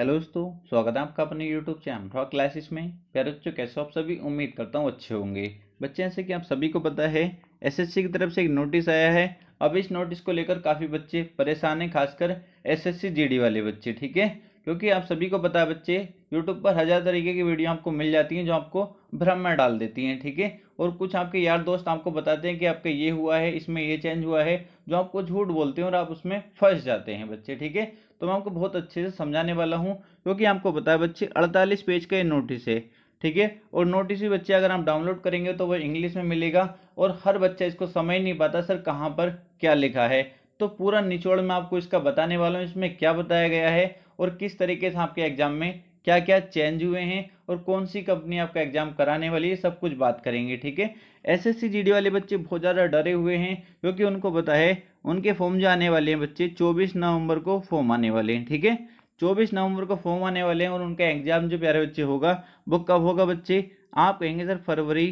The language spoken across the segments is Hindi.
हेलो दोस्तों स्वागत है आपका अपने यूट्यूब चैनल ड्रॉ क्लासेस में प्यारे बच्चों कैसे आप सभी उम्मीद करता हूँ अच्छे होंगे बच्चे ऐसे कि आप सभी को पता है एसएससी की तरफ से एक नोटिस आया है अब इस नोटिस को लेकर काफ़ी बच्चे परेशान हैं खासकर एसएससी जीडी वाले बच्चे ठीक है क्योंकि आप सभी को पता है बच्चे यूट्यूब पर हज़ार तरीके की वीडियो आपको मिल जाती हैं जो आपको भ्रम में डाल देती हैं ठीक है थीके? और कुछ आपके यार दोस्त आपको बताते हैं कि आपका ये हुआ है इसमें ये चेंज हुआ है जो आपको झूठ बोलते हैं और आप उसमें फंस जाते हैं बच्चे ठीक है तो मैं आपको बहुत अच्छे से समझाने वाला हूँ क्योंकि आपको बताया बच्चे अड़तालीस पेज का ये नोटिस है ठीक है और नोटिस भी बच्चे अगर आप डाउनलोड करेंगे तो वो इंग्लिश में मिलेगा और हर बच्चा इसको समझ नहीं पाता सर कहाँ पर क्या लिखा है तो पूरा निचोड़ में आपको इसका बताने वाला हूँ इसमें क्या बताया गया है और किस तरीके से आपके एग्जाम में क्या क्या चेंज हुए हैं और कौन सी कंपनी आपका एग्जाम कराने वाली है सब कुछ बात करेंगे ठीक है एसएससी जीडी वाले बच्चे बहुत ज़्यादा डरे हुए हैं क्योंकि उनको पता है उनके फॉर्म जो आने वाले हैं बच्चे चौबीस नवंबर को फॉर्म आने वाले हैं ठीक है चौबीस नवंबर को फॉर्म आने वाले हैं और उनका एग्जाम जो प्यारे बच्चे होगा वो कब होगा बच्चे आप कहेंगे सर फरवरी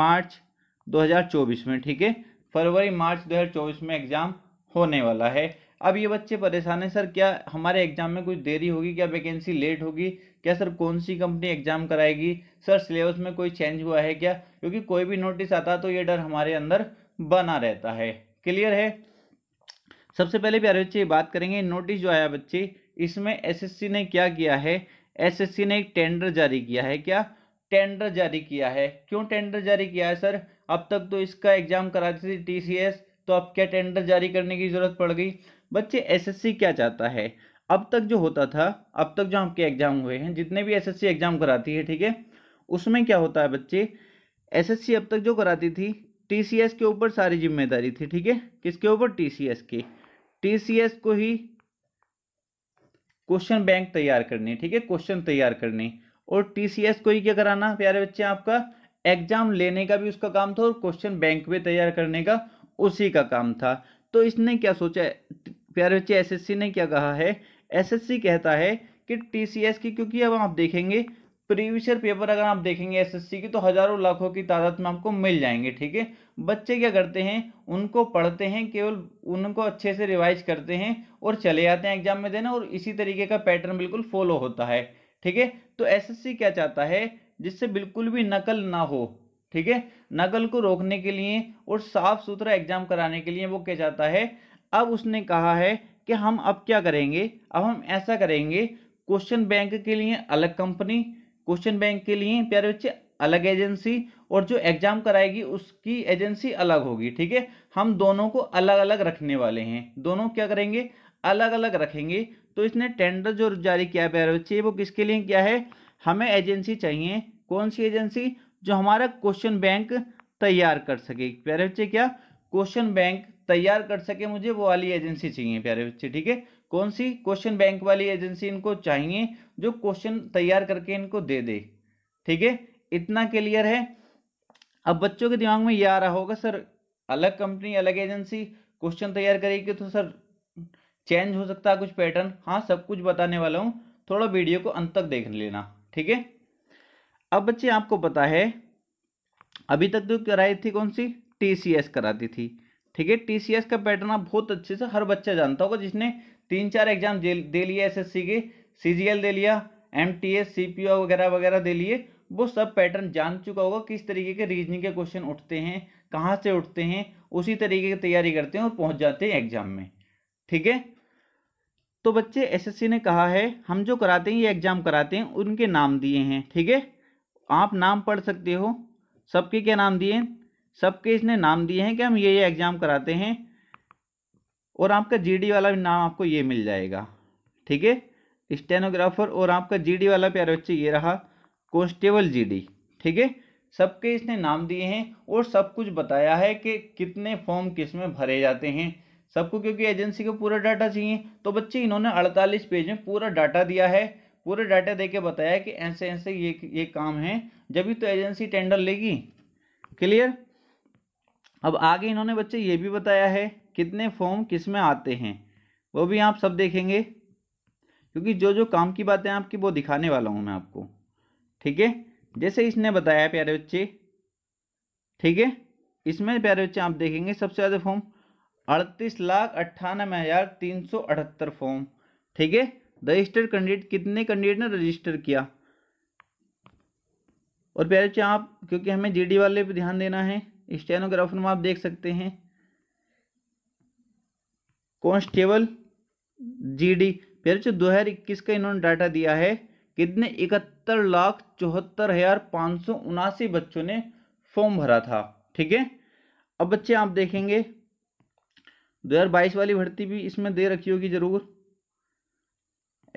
मार्च 2024 में ठीक है फरवरी मार्च 2024 में एग्जाम होने वाला है अब ये बच्चे परेशान हैं सर क्या हमारे एग्जाम में कुछ देरी होगी क्या वैकेंसी लेट होगी क्या सर कौन सी कंपनी एग्जाम कराएगी सर सिलेबस में कोई चेंज हुआ है क्या क्योंकि कोई भी नोटिस आता तो ये डर हमारे अंदर बना रहता है क्लियर है सबसे पहले प्यारे बच्चे बात करेंगे नोटिस जो आया बच्चे इसमें एसएससी ने क्या किया है एसएससी ने एक टेंडर जारी किया है क्या टेंडर जारी किया है क्यों टेंडर जारी किया है सर अब तक तो इसका एग्जाम कराती थी टी तो अब क्या टेंडर जारी करने की ज़रूरत पड़ गई बच्चे एस क्या चाहता है अब तक जो होता था अब तक जो आपके एग्जाम हुए हैं जितने भी एस एग्जाम कराती है ठीक है उसमें क्या होता है बच्चे एसएससी अब तक जो कराती थी टीसीएस के ऊपर सारी जिम्मेदारी थी ठीक है किसके ऊपर टीसीएस के टीसीएस को ही क्वेश्चन बैंक तैयार करनी ठीक है क्वेश्चन तैयार करने और टीसीएस को ही क्या कराना प्यारे बच्चे आपका एग्जाम लेने का भी उसका काम था और क्वेश्चन बैंक में तैयार करने का उसी का काम था तो इसने क्या सोचा प्यारे बच्चे एसएससी ने क्या कहा है एसएससी कहता है कि टीसीएस की क्योंकि अब आप देखेंगे प्रीवियस ईयर पेपर अगर आप देखेंगे एसएससी की तो हजारों लाखों की तादाद में आपको मिल जाएंगे ठीक है बच्चे क्या करते हैं उनको पढ़ते हैं केवल उनको अच्छे से रिवाइज करते हैं और चले जाते हैं एग्जाम में देना और इसी तरीके का पैटर्न बिल्कुल फॉलो होता है ठीक है तो एसएससी क्या चाहता है जिससे बिल्कुल भी नकल ना हो ठीक है नकल को रोकने के लिए और साफ सुथरा एग्जाम कराने के लिए वो क्या चाहता है अब उसने कहा है कि हम अब क्या करेंगे अब हम ऐसा करेंगे क्वेश्चन बैंक के लिए अलग कंपनी क्वेश्चन बैंक के लिए प्यारे बच्चे अलग एजेंसी और जो एग्जाम कराएगी उसकी एजेंसी अलग होगी ठीक है हम दोनों को अलग अलग रखने वाले हैं दोनों क्या करेंगे अलग अलग रखेंगे तो इसने टेंडर जो जारी किया है प्यारे बच्चे वो किसके लिए क्या है हमें एजेंसी चाहिए कौन सी एजेंसी जो हमारा क्वेश्चन बैंक तैयार कर सके प्यारे बच्चे क्या क्वेश्चन बैंक तैयार कर सके मुझे वो वाली एजेंसी चाहिए प्यारे बच्चे ठीक है कौन सी क्वेश्चन बैंक वाली एजेंसी इनको चाहिए जो क्वेश्चन तैयार करके इनको दे दे ठीक है इतना क्लियर है अब बच्चों के दिमाग में ये आ रहा होगा सर अलग कंपनी अलग एजेंसी क्वेश्चन तैयार करेगी तो सर चेंज हो सकता है कुछ पैटर्न हाँ सब कुछ बताने वाला हूँ थोड़ा वीडियो को अंत तक देख लेना ठीक है अब बच्चे आपको पता है अभी तक जो तो कराई थी कौन सी टी कराती थी ठीक है टी का पैटर्न आप बहुत अच्छे से हर बच्चा जानता होगा जिसने तीन चार एग्जाम दे लिए एस के सी दे लिया एमटीएस सीपीओ वगैरह वगैरह दे लिए वो सब पैटर्न जान चुका होगा किस तरीके के रीजनिंग के क्वेश्चन उठते हैं कहाँ से उठते हैं उसी तरीके की तैयारी करते हैं और पहुँच जाते हैं एग्जाम में ठीक है तो बच्चे एसएससी ने कहा है हम जो कराते हैं ये एग्जाम कराते हैं उनके नाम दिए हैं ठीक है आप नाम पढ़ सकते हो सबके क्या नाम दिए सबके इसने नाम दिए हैं कि हम ये ये एग्जाम कराते हैं और आपका जीडी वाला नाम आपको ये मिल जाएगा ठीक है स्टेनोग्राफर और आपका जीडी वाला प्यारे बच्चे ये रहा कॉन्स्टेबल जीडी ठीक है सबके इसने नाम दिए हैं और सब कुछ बताया है कि कितने फॉर्म किस में भरे जाते हैं सबको क्योंकि एजेंसी को पूरा डाटा चाहिए तो बच्चे इन्होंने 48 पेज में पूरा डाटा दिया है पूरा डाटा दे के बताया कि ऐसे ऐसे ये ये काम है जब तो एजेंसी टेंडर लेगी क्लियर अब आगे इन्होंने बच्चे ये भी बताया है कितने फॉर्म किस में आते हैं वो भी आप सब देखेंगे क्योंकि जो जो काम की बातें आपकी वो दिखाने वाला हूँ मैं आपको ठीक है जैसे इसने बताया प्यारे बच्चे ठीक है इसमें प्यारे बच्चे आप देखेंगे सबसे ज़्यादा फॉर्म अड़तीस लाख अट्ठानवे हज़ार तीन सौ अठहत्तर फॉर्म ठीक है रजिस्टर कैंडिडेट कितने कैंडिडेट ने रजिस्टर किया और प्यारे बच्चे आप क्योंकि हमें जीडी वाले पे ध्यान देना है स्टेनोग्राफर में आप देख सकते हैं कॉन्स्टेबल जीडी डी दो हज़ार इक्कीस का इन्होंने डाटा दिया है कितने इकहत्तर लाख चौहत्तर हज़ार पाँच सौ उनासी बच्चों ने फॉर्म भरा था ठीक है अब बच्चे आप देखेंगे दो हज़ार बाईस वाली भर्ती भी इसमें दे रखी होगी ज़रूर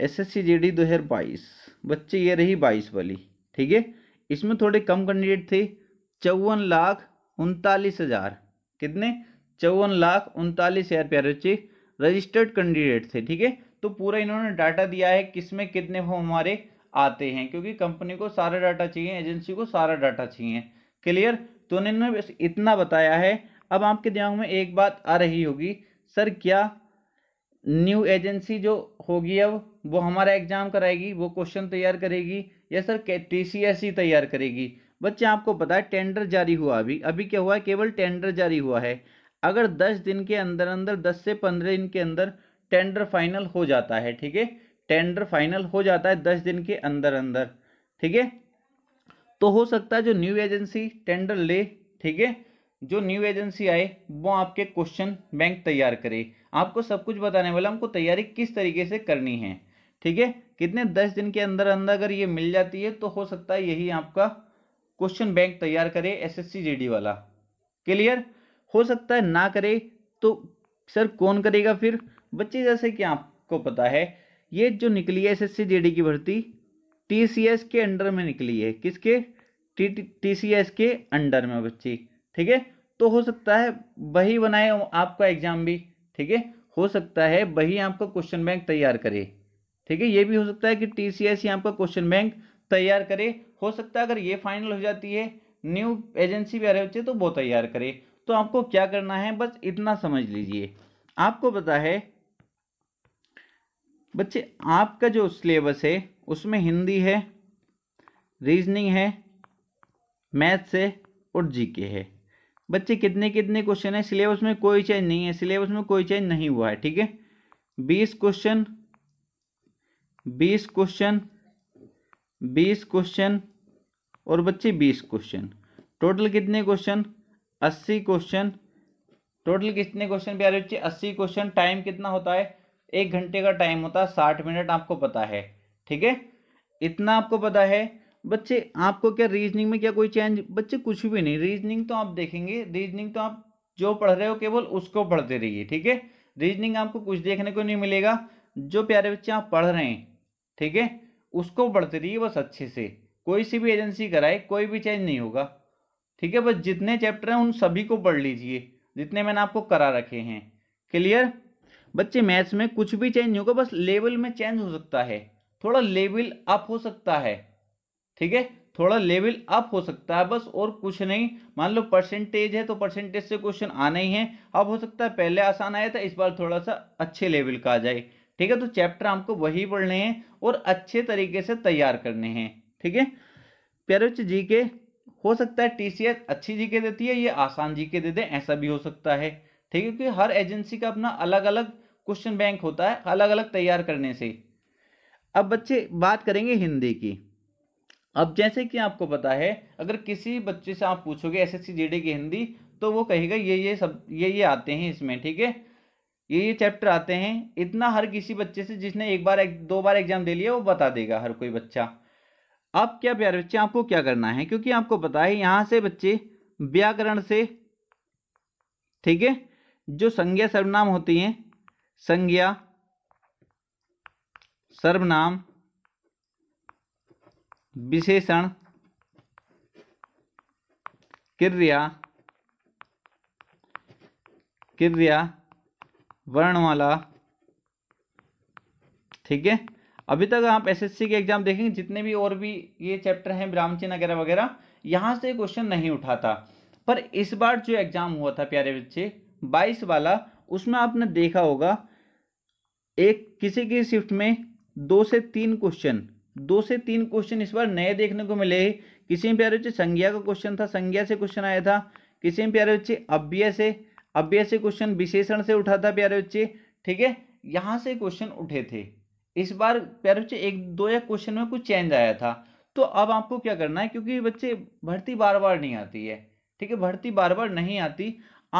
एसएससी जीडी 2022 बच्चे ये रही बाईस वाली ठीक है इसमें थोड़े कम कैंडिडेट थे चौवन लाख उनतालीस हज़ार कितने चौवन लाख उनतालीस हज़ार प्यारे बच्चे रजिस्टर्ड कैंडिडेट थे ठीक है तो पूरा इन्होंने डाटा दिया है किसमें कितने फॉर्म हमारे आते हैं क्योंकि कंपनी को सारा डाटा चाहिए एजेंसी को सारा डाटा चाहिए क्लियर तो उन्होंने बस इतना बताया है अब आपके दिमाग में एक बात आ रही होगी सर क्या न्यू एजेंसी जो होगी अब वो हमारा एग्जाम कराएगी वो क्वेश्चन तैयार करेगी या सर टी सी एस ही तैयार करेगी बच्चे आपको पता है टेंडर जारी हुआ अभी अभी क्या हुआ है केवल टेंडर जारी हुआ है अगर दस दिन के अंदर अंदर दस से पंद्रह दिन के अंदर टेंडर फाइनल हो जाता है ठीक है टेंडर फाइनल हो जाता है दस दिन के अंदर अंदर ठीक है तो हो सकता है जो न्यू एजेंसी टेंडर ले ठीक है जो न्यू एजेंसी आए वो आपके क्वेश्चन बैंक तैयार करे आपको सब कुछ बताने वाला हमको तैयारी किस तरीके से करनी है ठीक है कितने दस दिन के अंदर अंदर अगर ये मिल जाती है तो हो सकता है यही आपका क्वेश्चन बैंक तैयार करे एसएससी जीडी वाला क्लियर हो सकता है ना करे तो सर कौन करेगा फिर बच्चे जैसे कि आपको पता है ये जो निकली है एस एस की भर्ती टी के अंडर में निकली है किसके टी टी के अंडर में बच्ची ठीक है तो हो सकता है वही बनाए आपका एग्जाम भी ठीक है हो सकता है वही आपका क्वेश्चन बैंक तैयार करे ठीक है ये भी हो सकता है कि टी सी एस ही आपका क्वेश्चन बैंक तैयार करे हो सकता है अगर ये फाइनल हो जाती है न्यू एजेंसी भी आ रहे होते तो वो तैयार करे तो आपको क्या करना है बस इतना समझ लीजिए आपको पता है बच्चे आपका जो सिलेबस है उसमें हिंदी है रीजनिंग है मैथ्स है और जीके है बच्चे कितने कितने क्वेश्चन है सिलेबस में कोई चेंज नहीं है सिलेबस में कोई चेंज नहीं हुआ है ठीक है बीस क्वेश्चन बीस क्वेश्चन बीस क्वेश्चन और बच्चे बीस क्वेश्चन टोटल कितने क्वेश्चन अस्सी क्वेश्चन टोटल कितने क्वेश्चन प्यारे बच्चे अस्सी क्वेश्चन टाइम कितना होता है एक घंटे का टाइम होता है साठ मिनट आपको पता है ठीक है इतना आपको पता है बच्चे आपको क्या रीजनिंग में क्या कोई चेंज बच्चे कुछ भी नहीं रीजनिंग तो आप देखेंगे रीजनिंग तो आप जो पढ़ रहे हो केवल उसको पढ़ते रहिए ठीक है रीजनिंग आपको कुछ देखने को नहीं मिलेगा जो प्यारे बच्चे आप पढ़ रहे हैं ठीक है उसको पढ़ते रहिए बस अच्छे से कोई सी भी एजेंसी कराए कोई भी चेंज नहीं होगा ठीक है बस जितने चैप्टर हैं उन सभी को पढ़ लीजिए जितने मैंने आपको करा रखे हैं क्लियर बच्चे मैथ्स में कुछ भी चेंज होगा बस लेवल में चेंज हो सकता है थोड़ा लेवल अप हो सकता है ठीक है थोड़ा लेवल अप हो सकता है बस और कुछ नहीं मान लो परसेंटेज है तो परसेंटेज से क्वेश्चन आना ही है अब हो सकता है पहले आसान आया था इस बार थोड़ा सा अच्छे लेवल का आ जाए ठीक है तो चैप्टर हमको वही पढ़ने हैं और अच्छे तरीके से तैयार करने हैं ठीक है प्यारे जी के हो सकता है टीसीएस अच्छी जीके देती है ये आसान जीके दे दे ऐसा भी हो सकता है ठीक है क्योंकि हर एजेंसी का अपना अलग अलग क्वेश्चन बैंक होता है अलग अलग तैयार करने से अब बच्चे बात करेंगे हिंदी की अब जैसे कि आपको पता है अगर किसी बच्चे से आप पूछोगे एस एस की हिंदी तो वो कहेगा ये ये सब ये ये आते हैं इसमें ठीक है ये ये चैप्टर आते हैं इतना हर किसी बच्चे से जिसने एक बार एक दो बार एग्जाम दे लिया वो बता देगा हर कोई बच्चा अब क्या प्यारे बच्चे आपको क्या करना है क्योंकि आपको पता है यहां से बच्चे व्याकरण से ठीक है जो संज्ञा सर्वनाम होती हैं संज्ञा सर्वनाम विशेषण क्रिया क्रिया वर्णमाला ठीक है अभी तक आप एसएससी के एग्जाम देखेंगे जितने भी और भी ये चैप्टर हैं विराम वगैरह वगैरह यहाँ से क्वेश्चन नहीं उठाता पर इस बार जो एग्ज़ाम हुआ था प्यारे बच्चे बाईस वाला उसमें आपने देखा होगा एक किसी की शिफ्ट में दो से तीन क्वेश्चन दो से तीन क्वेश्चन इस बार नए देखने को मिले किसी में प्यारे बच्चे संज्ञा का क्वेश्चन था संज्ञा से क्वेश्चन आया था किसी में प्यारे बच्चे अभ्य से अभ्य से क्वेश्चन विशेषण से उठा था प्यारे बच्चे ठीक है यहाँ से क्वेश्चन उठे थे इस बार प्यारे बच्चे एक दो या क्वेश्चन में कुछ चेंज आया था तो अब आपको क्या करना है क्योंकि बच्चे भर्ती बार बार नहीं आती है ठीक है भर्ती बार बार नहीं आती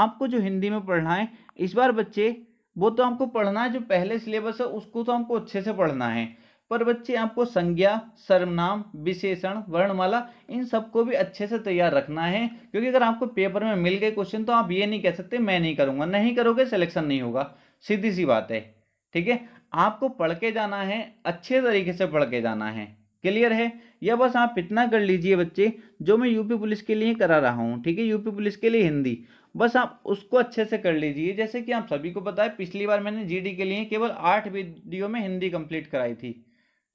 आपको जो हिंदी में पढ़ना है इस बार बच्चे वो तो आपको पढ़ना है जो पहले सिलेबस है उसको तो हमको अच्छे से पढ़ना है पर बच्चे आपको संज्ञा सर्वनाम विशेषण वर्णमाला इन सबको भी अच्छे से तैयार रखना है क्योंकि अगर आपको पेपर में मिल गए क्वेश्चन तो आप ये नहीं कह सकते मैं नहीं करूँगा नहीं करोगे सिलेक्शन नहीं होगा सीधी सी बात है ठीक है आपको पढ़ के जाना है अच्छे तरीके से पढ़ के जाना है क्लियर है या बस आप इतना कर लीजिए बच्चे जो मैं यूपी पुलिस के लिए करा रहा हूँ ठीक है यूपी पुलिस के लिए हिंदी बस आप उसको अच्छे से कर लीजिए जैसे कि आप सभी को पता है पिछली बार मैंने जीडी के लिए केवल आठ वीडियो में हिंदी कंप्लीट कराई थी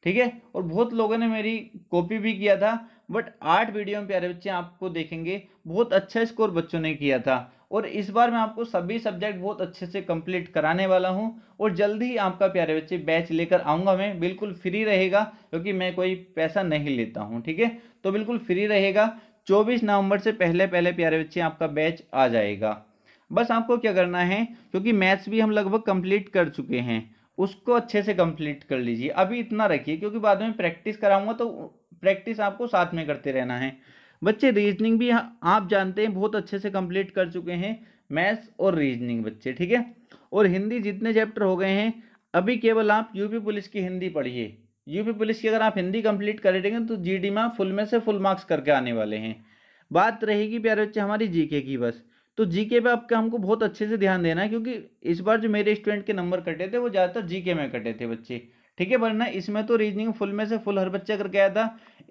ठीक है और बहुत लोगों ने मेरी कॉपी भी किया था बट आठ वीडियो में प्यारे बच्चे आपको देखेंगे बहुत अच्छा स्कोर बच्चों ने किया था और इस बार मैं आपको सभी सब्जेक्ट बहुत अच्छे से कंप्लीट कराने वाला हूं और जल्दी ही आपका प्यारे बच्चे बैच लेकर आऊँगा मैं बिल्कुल फ्री रहेगा क्योंकि मैं कोई पैसा नहीं लेता हूँ ठीक है तो बिल्कुल फ्री रहेगा चौबीस नवंबर से पहले पहले प्यारे बच्चे आपका बैच आ जाएगा बस आपको क्या करना है क्योंकि मैथ्स भी हम लगभग कंप्लीट कर चुके हैं उसको अच्छे से कंप्लीट कर लीजिए अभी इतना रखिए क्योंकि बाद में प्रैक्टिस कराऊंगा तो प्रैक्टिस आपको साथ में करते रहना है बच्चे रीजनिंग भी आप जानते हैं बहुत अच्छे से कंप्लीट कर चुके हैं मैथ्स और रीजनिंग बच्चे ठीक है और हिंदी जितने चैप्टर हो गए हैं अभी केवल आप यूपी पुलिस की हिंदी पढ़िए यूपी पुलिस की अगर आप हिंदी कंप्लीट कर लेंगे तो जी में फुल में से फुल मार्क्स करके आने वाले हैं बात रहेगी प्यारे बच्चे हमारी जीके की बस तो जीके पे आपका हमको बहुत अच्छे से ध्यान देना है क्योंकि इस बार जो मेरे स्टूडेंट के नंबर कटे थे वो ज़्यादातर जीके में कटे थे बच्चे ठीक है वरना इसमें तो रीजनिंग फुल में से फुल हर बच्चा करके आया था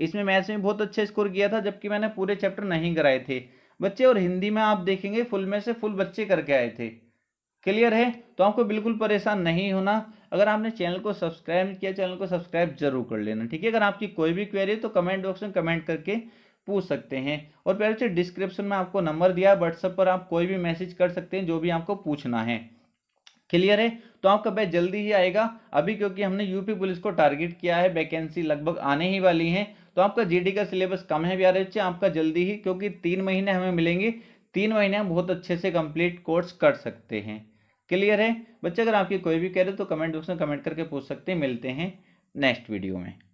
इसमें मैथ्स में बहुत अच्छा स्कोर किया था जबकि मैंने पूरे चैप्टर नहीं कराए थे बच्चे और हिंदी में आप देखेंगे फुल में से फुल बच्चे करके आए थे क्लियर है तो आपको बिल्कुल परेशान नहीं होना अगर आपने चैनल को सब्सक्राइब किया चैनल को सब्सक्राइब जरूर कर लेना ठीक है अगर आपकी कोई भी क्वेरी तो कमेंट बॉक्स में कमेंट करके पूछ सकते हैं और पहले से डिस्क्रिप्शन में आपको नंबर दिया व्हाट्सएप पर आप कोई भी मैसेज कर सकते हैं जो भी आपको पूछना है क्लियर है तो आपका बैच जल्दी ही आएगा अभी क्योंकि हमने यूपी पुलिस को टारगेट किया है वैकेंसी लगभग आने ही वाली है तो आपका जी का सिलेबस कम है बिहार बच्चे आपका जल्दी ही क्योंकि तीन महीने हमें मिलेंगे तीन महीने हम बहुत अच्छे से कंप्लीट कोर्स कर सकते हैं क्लियर है बच्चे अगर आपकी कोई भी कह रहे तो कमेंट बॉक्स में कमेंट करके पूछ सकते हैं मिलते हैं नेक्स्ट वीडियो में